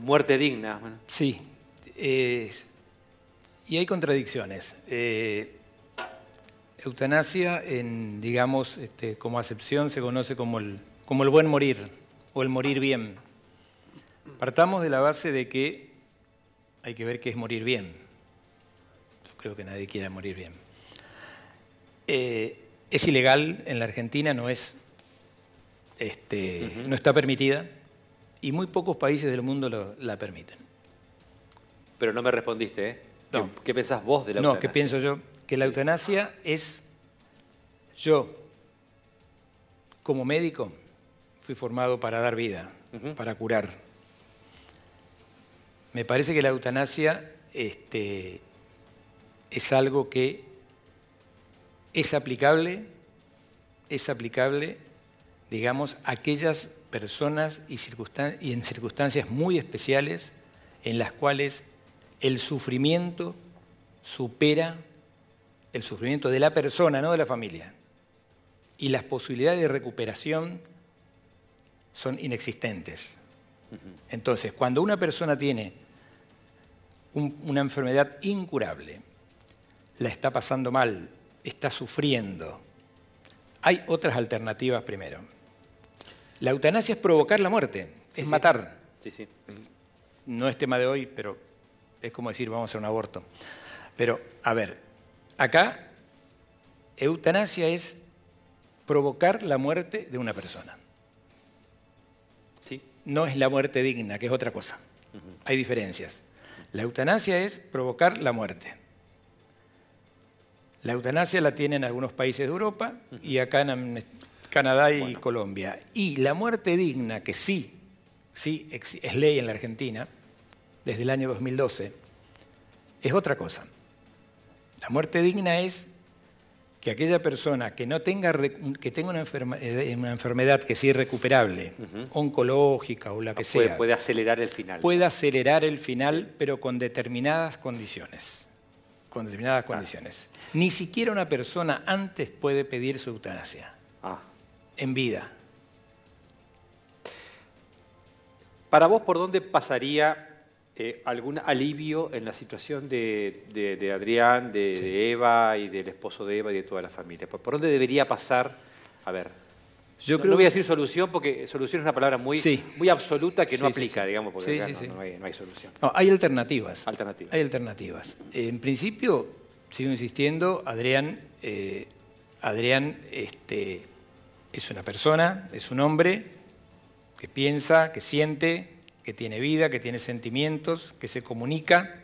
muerte digna. Sí. Eh, y hay contradicciones. Eh, eutanasia, digamos, este, como acepción, se conoce como el, como el buen morir o el morir bien. Partamos de la base de que hay que ver qué es morir bien. Yo creo que nadie quiere morir bien. Eh, es ilegal en la Argentina, no es, este, no está permitida y muy pocos países del mundo la permiten. Pero no me respondiste, ¿eh? No. ¿Qué, pensás vos de la eutanasia? No, ¿qué pienso yo? Que la eutanasia es... Yo, como médico, fui formado para dar vida, para curar. Me parece que la eutanasia este, es algo que es aplicable, es aplicable, digamos, aquellas personas y, y en circunstancias muy especiales en las cuales el sufrimiento supera el sufrimiento de la persona, no de la familia. Y las posibilidades de recuperación son inexistentes. Entonces, cuando una persona tiene una enfermedad incurable, la está pasando mal, está sufriendo, hay otras alternativas primero. La eutanasia es provocar la muerte, es matar. Sí. sí, No es tema de hoy, pero es como decir vamos a un aborto. Pero, a ver, acá eutanasia es provocar la muerte de una persona. Sí. No es la muerte digna, que es otra cosa. Hay diferencias. La eutanasia es provocar la muerte. La eutanasia la tienen algunos países de Europa y acá en Canadá y Colombia. Y la muerte digna, que sí, sí es ley en la Argentina, desde el año 2012, es otra cosa. La muerte digna es que aquella persona que no tenga que tenga una, eh, una enfermedad que sea irrecuperable, oncológica o la que sea, puede acelerar el final. Puede acelerar el final, pero con determinadas condiciones. Con determinadas condiciones. Ni siquiera una persona antes puede pedir su eutanasia. Ah en vida. Para vos, ¿por dónde pasaría eh, algún alivio en la situación de, Adrián, de, Eva y del esposo de Eva y de toda la familia? ¿Por, dónde debería pasar? A ver. Yo no, no voy a decir solución porque solución es una palabra muy, absoluta que no aplica, digamos, porque no, hay, solución. No, hay alternativas. Hay alternativas. En principio, sigo insistiendo, Adrián, eh, Adrián este, es una persona, es un hombre que piensa, que siente, que tiene vida, que tiene sentimientos, que se comunica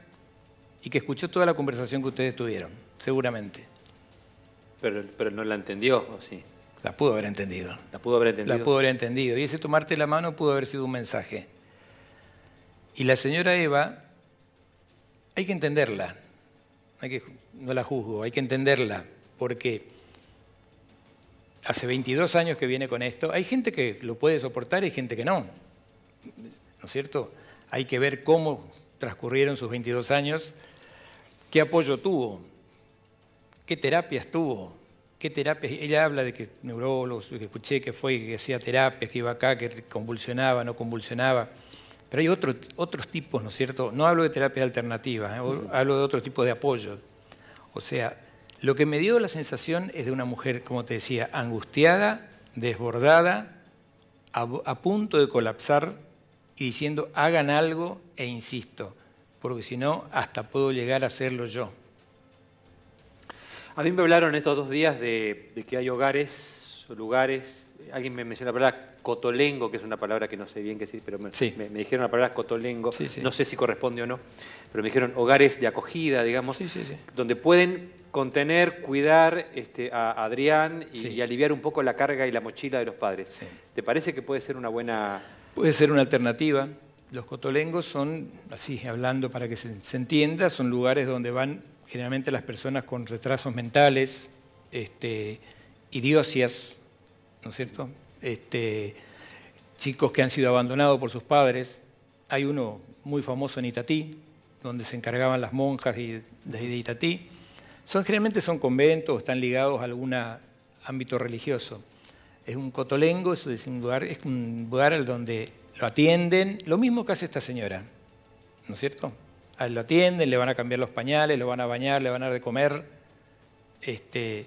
y que escuchó toda la conversación que ustedes tuvieron, seguramente. Pero, pero no la entendió, ¿o sí? La pudo haber entendido. La pudo haber entendido. La pudo haber entendido. Y ese tomarte la mano pudo haber sido un mensaje. Y la señora Eva, hay que entenderla. no la juzgo, hay que entenderla. Porque hace 22 años que viene con esto. Hay gente que lo puede soportar y hay gente que no. ¿No es cierto? Hay que ver cómo transcurrieron sus 22 años, qué apoyo tuvo, qué terapias tuvo, qué terapias. Ella habla de que neurólogos, que escuché que fue, que hacía terapias, que iba acá, que convulsionaba, no convulsionaba. Pero hay otro, otros tipos, ¿no es cierto? No hablo de terapias alternativas, ¿eh? hablo de otro tipo de apoyo. O sea, lo que me dio la sensación es de una mujer, como te decía, angustiada, desbordada, a, punto de colapsar y diciendo, hagan algo e insisto, porque si no, hasta puedo llegar a hacerlo yo. A mí me hablaron estos dos días de, de que hay hogares, lugares alguien me mencionó la palabra cotolengo, que es una palabra que no sé bien qué decir, pero me, dijeron la palabra cotolengo, no sé si corresponde o no, pero me dijeron hogares de acogida, digamos, donde pueden contener, cuidar este, a Adrián y, aliviar un poco la carga y la mochila de los padres. ¿Te parece que puede ser una buena... Puede ser una alternativa. Los cotolengos son, así hablando para que se, entienda, son lugares donde van generalmente las personas con retrasos mentales, este, idiosias, ¿no es cierto? Este, chicos que han sido abandonados por sus padres. Hay uno muy famoso en Itatí, donde se encargaban las monjas de, Itatí. Son, generalmente son conventos, están ligados a algún ámbito religioso. Es un cotolengo, eso es un lugar, es un lugar donde lo atienden, lo mismo que hace esta señora, ¿no es cierto? A él lo atienden, le van a cambiar los pañales, lo van a bañar, le van a dar de comer, este,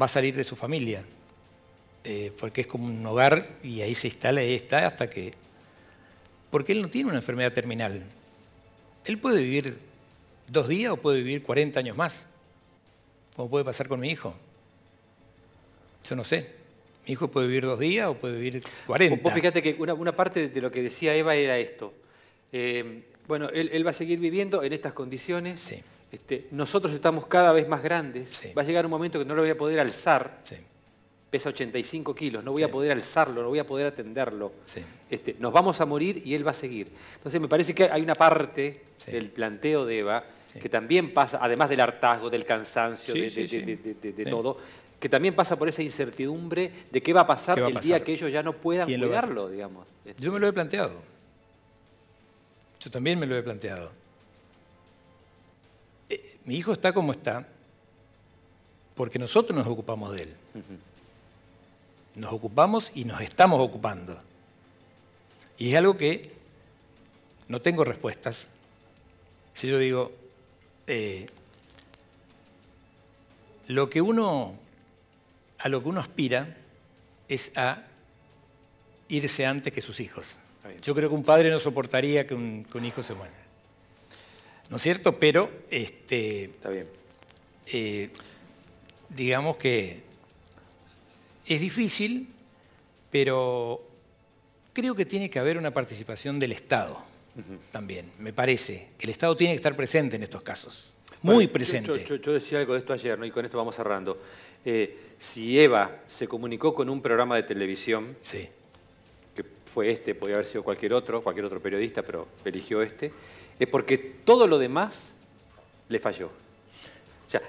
va a salir de su familia. Eh, porque es como un hogar y ahí se instala y está hasta que... Porque él no tiene una enfermedad terminal. Él puede vivir dos días o puede vivir 40 años más, como puede pasar con mi hijo. Yo no sé. Mi hijo puede vivir dos días o puede vivir 40. Vos fíjate que una, parte de lo que decía Eva era esto. Eh, bueno, él, va a seguir viviendo en estas condiciones. Sí. Este, nosotros estamos cada vez más grandes. Va a llegar un momento que no lo voy a poder alzar. Sí pesa 85 kilos, no voy a poder alzarlo, no voy a poder atenderlo. Este, nos vamos a morir y él va a seguir. Entonces me parece que hay una parte del planteo de Eva que también pasa, además del hartazgo, del cansancio, de, todo, que también pasa por esa incertidumbre de qué va a pasar el día que ellos ya no puedan cuidarlo, digamos. Este. Yo me lo he planteado. Yo también me lo he planteado. Eh, mi hijo está como está porque nosotros nos ocupamos de él. Nos ocupamos y nos estamos ocupando. Y es algo que no tengo respuestas. Si yo digo, eh, lo que uno, a lo que uno aspira es a irse antes que sus hijos. Yo creo que un padre no soportaría que un, hijo se muera. ¿No es cierto? Pero, este, Está bien. Eh, digamos que es difícil, pero creo que tiene que haber una participación del Estado también, me parece, que el Estado tiene que estar presente en estos casos, muy presente. Yo, decía algo de esto ayer, ¿no? y con esto vamos cerrando. Eh, si Eva se comunicó con un programa de televisión, que fue este, podría haber sido cualquier otro, cualquier otro periodista, pero eligió este, es porque todo lo demás le falló. O sea,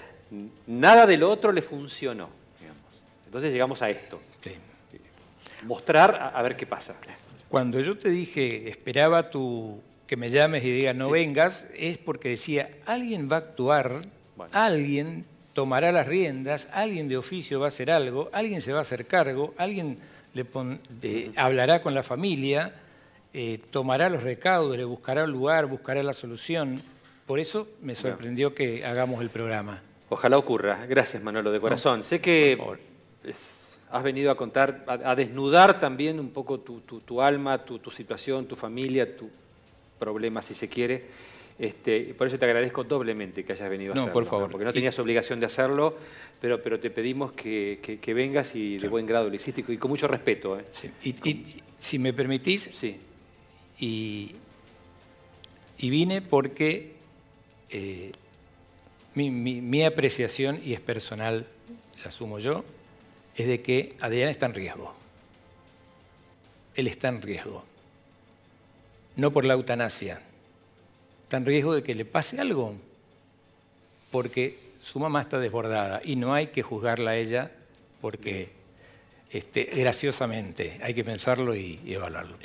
nada del otro le funcionó. Entonces llegamos a esto. Mostrar a, ver qué pasa. Cuando yo te dije, esperaba tu, que me llames y digas no vengas, es porque decía, alguien va a actuar, alguien tomará las riendas, alguien de oficio va a hacer algo, alguien se va a hacer cargo, alguien hablará con la familia, eh, tomará los recaudos, le buscará un lugar, buscará la solución. Por eso me sorprendió que hagamos el programa. Ojalá ocurra. Gracias, Manolo, de corazón. sé que has venido a contar, a, desnudar también un poco tu, alma, tu, situación, tu familia, tu problema, si se quiere. Este, por eso te agradezco doblemente que hayas venido a hacerlo. No, por favor. Porque no tenías obligación de hacerlo, pero, pero te pedimos que, vengas y de buen grado lo hiciste y con mucho respeto. ¿eh? Sí. Y, si me permitís, sí. y, vine porque eh, mi, mi apreciación, y es personal, la asumo yo, es de que Adrián está en riesgo. Él está en riesgo. No por la eutanasia. Está en riesgo de que le pase algo. Porque su mamá está desbordada y no hay que juzgarla a ella porque, este, graciosamente, hay que pensarlo y evaluarlo.